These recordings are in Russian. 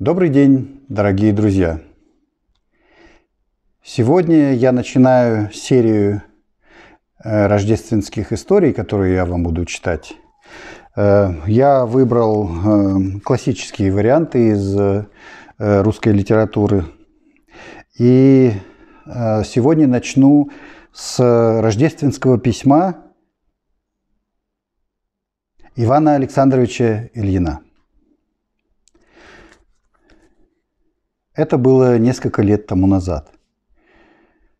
Добрый день, дорогие друзья! Сегодня я начинаю серию э, рождественских историй, которые я вам буду читать. Э, я выбрал э, классические варианты из русской литературы. И сегодня начну с рождественского письма Ивана Александровича Ильина – Это было несколько лет тому назад.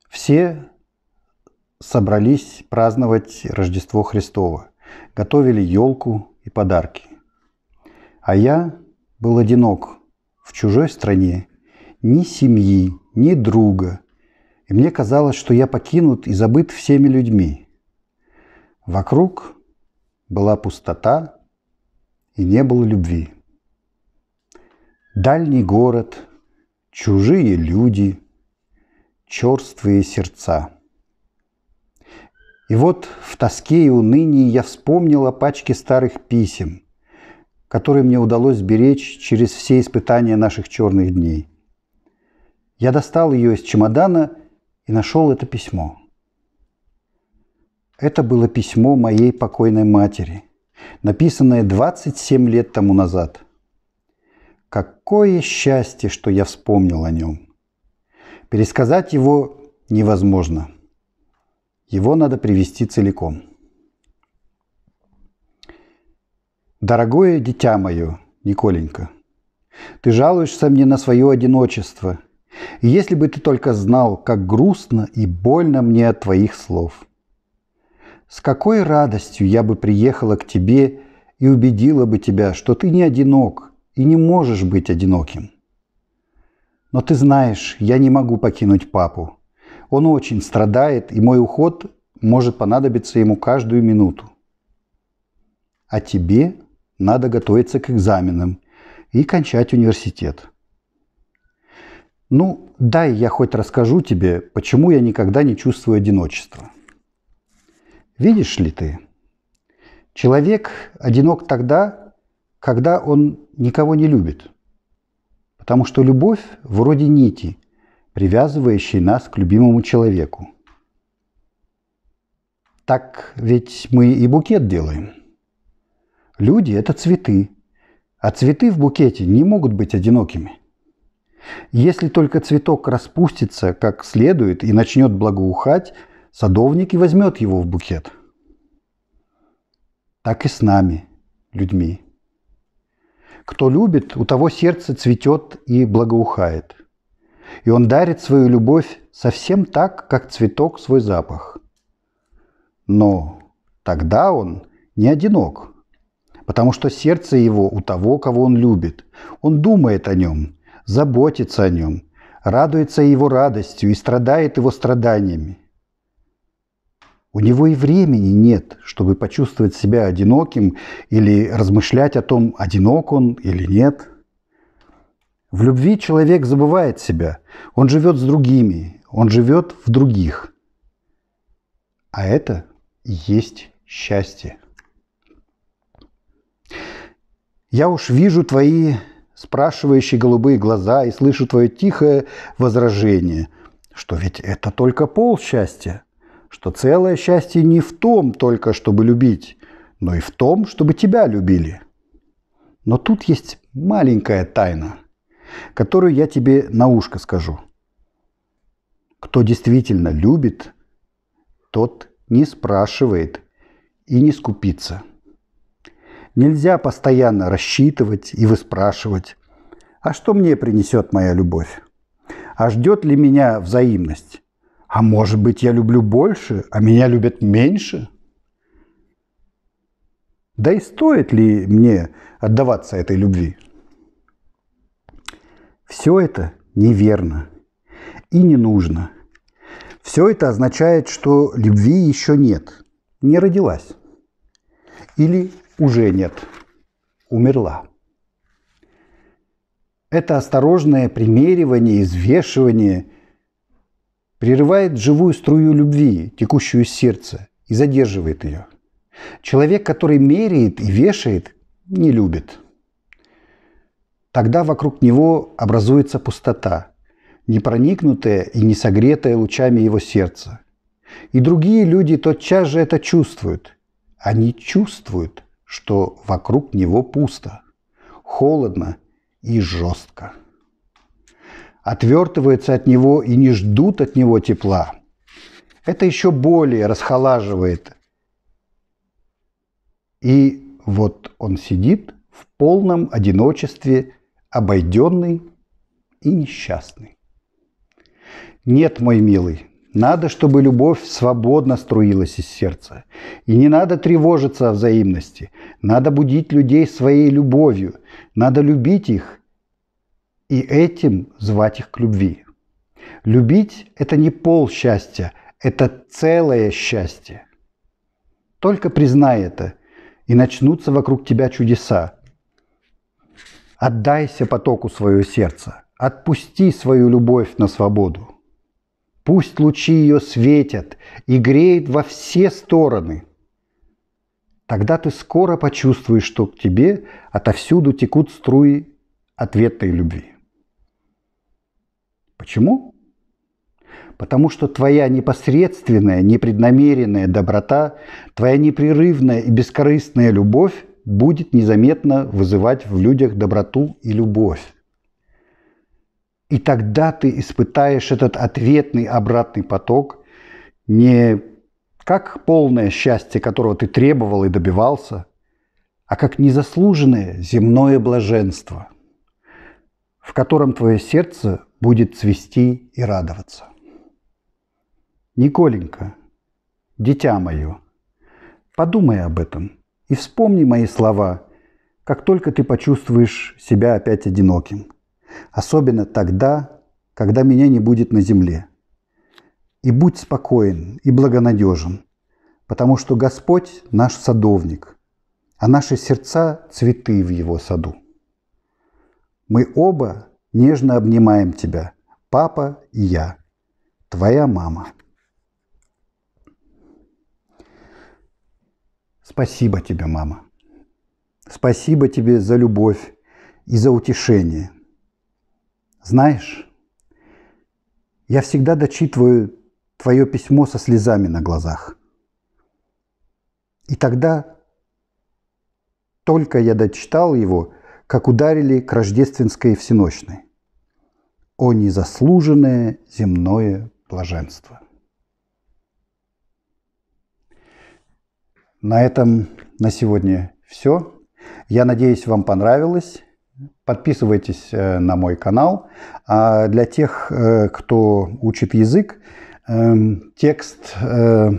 Все собрались праздновать Рождество Христово, готовили елку и подарки. А я был одинок в чужой стране, ни семьи, ни друга, и мне казалось, что я покинут и забыт всеми людьми. Вокруг была пустота и не было любви. Дальний город, чужие люди, черствые сердца. И вот в тоске и унынии я вспомнил о пачке старых писем, которые мне удалось беречь через все испытания наших черных дней. Я достал ее из чемодана и нашел это письмо. Это было письмо моей покойной матери, написанное 27 лет тому назад – Какое счастье, что я вспомнил о нем. Пересказать его невозможно. Его надо привести целиком. Дорогое дитя мое, Николенька, ты жалуешься мне на свое одиночество. И если бы ты только знал, как грустно и больно мне от твоих слов. С какой радостью я бы приехала к тебе и убедила бы тебя, что ты не одинок, и не можешь быть одиноким. Но ты знаешь, я не могу покинуть папу. Он очень страдает, и мой уход может понадобиться ему каждую минуту. А тебе надо готовиться к экзаменам и кончать университет. Ну, дай я хоть расскажу тебе, почему я никогда не чувствую одиночества. Видишь ли ты, человек одинок тогда, когда он никого не любит. Потому что любовь вроде нити, привязывающей нас к любимому человеку. Так ведь мы и букет делаем. Люди – это цветы, а цветы в букете не могут быть одинокими. Если только цветок распустится как следует и начнет благоухать, садовник и возьмет его в букет. Так и с нами, людьми. Кто любит, у того сердце цветет и благоухает. И он дарит свою любовь совсем так, как цветок свой запах. Но тогда он не одинок, потому что сердце его у того, кого он любит. Он думает о нем, заботится о нем, радуется его радостью и страдает его страданиями. У него и времени нет, чтобы почувствовать себя одиноким или размышлять о том, одинок он или нет. В любви человек забывает себя. Он живет с другими, он живет в других. А это и есть счастье. Я уж вижу твои спрашивающие голубые глаза и слышу твое тихое возражение, что ведь это только пол счастья что целое счастье не в том только, чтобы любить, но и в том, чтобы тебя любили. Но тут есть маленькая тайна, которую я тебе на ушко скажу. Кто действительно любит, тот не спрашивает и не скупится. Нельзя постоянно рассчитывать и выспрашивать, а что мне принесет моя любовь? А ждет ли меня взаимность? А может быть, я люблю больше, а меня любят меньше? Да и стоит ли мне отдаваться этой любви? Все это неверно и не нужно. Все это означает, что любви еще нет, не родилась. Или уже нет, умерла. Это осторожное примеривание, извешивание – прерывает живую струю любви, текущую из сердца, и задерживает ее. Человек, который меряет и вешает, не любит. Тогда вокруг него образуется пустота, не проникнутая и не согретая лучами его сердца. И другие люди тотчас же это чувствуют. Они чувствуют, что вокруг него пусто, холодно и жестко отвертываются от него и не ждут от него тепла. Это еще более расхолаживает. И вот он сидит в полном одиночестве, обойденный и несчастный. Нет, мой милый, надо, чтобы любовь свободно струилась из сердца. И не надо тревожиться о взаимности. Надо будить людей своей любовью. Надо любить их и этим звать их к любви. Любить – это не пол счастья, это целое счастье. Только признай это, и начнутся вокруг тебя чудеса. Отдайся потоку своего сердца, отпусти свою любовь на свободу. Пусть лучи ее светят и греют во все стороны. Тогда ты скоро почувствуешь, что к тебе отовсюду текут струи ответной любви. Почему? Потому что твоя непосредственная, непреднамеренная доброта, твоя непрерывная и бескорыстная любовь будет незаметно вызывать в людях доброту и любовь. И тогда ты испытаешь этот ответный обратный поток не как полное счастье, которого ты требовал и добивался, а как незаслуженное земное блаженство – в котором твое сердце будет цвести и радоваться. Николенька, дитя мое, подумай об этом и вспомни мои слова, как только ты почувствуешь себя опять одиноким, особенно тогда, когда меня не будет на земле. И будь спокоен и благонадежен, потому что Господь наш садовник, а наши сердца – цветы в его саду. Мы оба нежно обнимаем тебя, папа и я, твоя мама. Спасибо тебе, мама. Спасибо тебе за любовь и за утешение. Знаешь, я всегда дочитываю твое письмо со слезами на глазах. И тогда, только я дочитал его, как ударили к рождественской всеночной. О незаслуженное земное блаженство! На этом на сегодня все. Я надеюсь, вам понравилось. Подписывайтесь э, на мой канал. А для тех, э, кто учит язык, эм, текст э,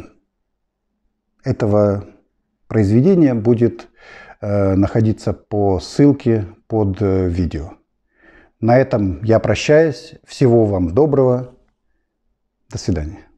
этого произведения будет Э, находиться по ссылке под э, видео. На этом я прощаюсь. Всего вам доброго. До свидания.